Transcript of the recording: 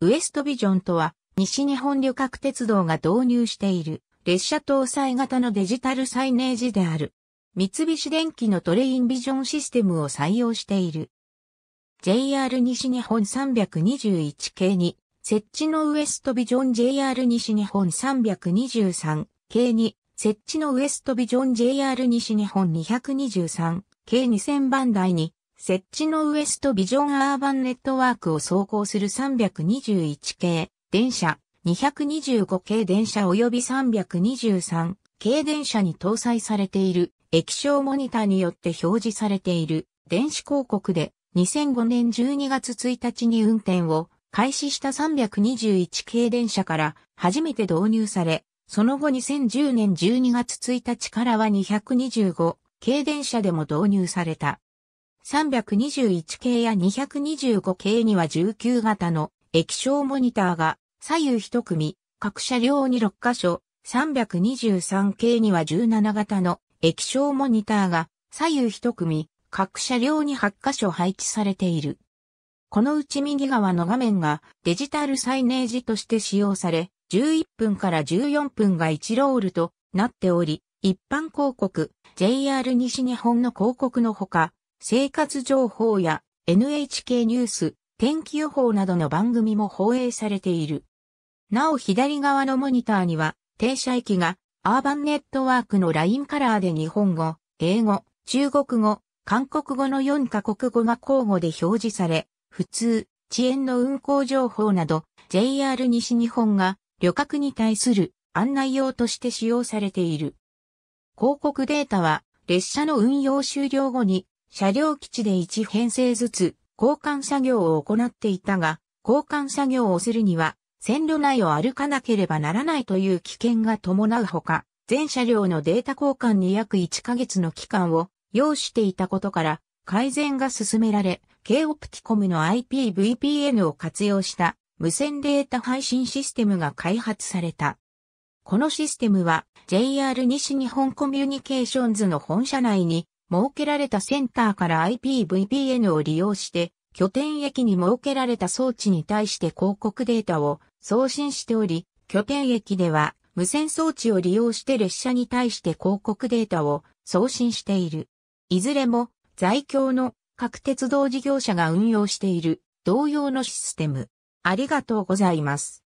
ウエストビジョンとは、西日本旅客鉄道が導入している、列車搭載型のデジタルサイネージである。三菱電機のトレインビジョンシステムを採用している。JR 西日本321系に、設置のウエストビジョン JR 西日本323系に、設置のウエストビジョン JR 西日本223系2000番台に、設置のウエストビジョンアーバンネットワークを走行する321系電車、225系電車及び323系電車に搭載されている液晶モニターによって表示されている電子広告で2005年12月1日に運転を開始した321系電車から初めて導入され、その後2010年12月1日からは225系電車でも導入された。321系や225系には19型の液晶モニターが左右1組、各車両に6箇所、323系には17型の液晶モニターが左右1組、各車両に8箇所配置されている。このうち右側の画面がデジタルサイネージとして使用され、11分から14分が1ロールとなっており、一般広告、JR 西日本の広告のほか、生活情報や NHK ニュース、天気予報などの番組も放映されている。なお左側のモニターには、停車駅がアーバンネットワークのラインカラーで日本語、英語、中国語、韓国語の4カ国語が交互で表示され、普通、遅延の運行情報など、JR 西日本が旅客に対する案内用として使用されている。広告データは、列車の運用終了後に車両基地で1編成ずつ交換作業を行っていたが、交換作業をするには、線路内を歩かなければならないという危険が伴うほか、全車両のデータ交換に約1ヶ月の期間を要していたことから改善が進められ、K オプティコムの IPVPN を活用した無線データ配信システムが開発された。このシステムは JR 西日本コミュニケーションズの本社内に設けられたセンターから IPVPN を利用して、拠点駅に設けられた装置に対して広告データを送信しており、拠点駅では無線装置を利用して列車に対して広告データを送信している。いずれも在京の各鉄道事業者が運用している同様のシステム。ありがとうございます。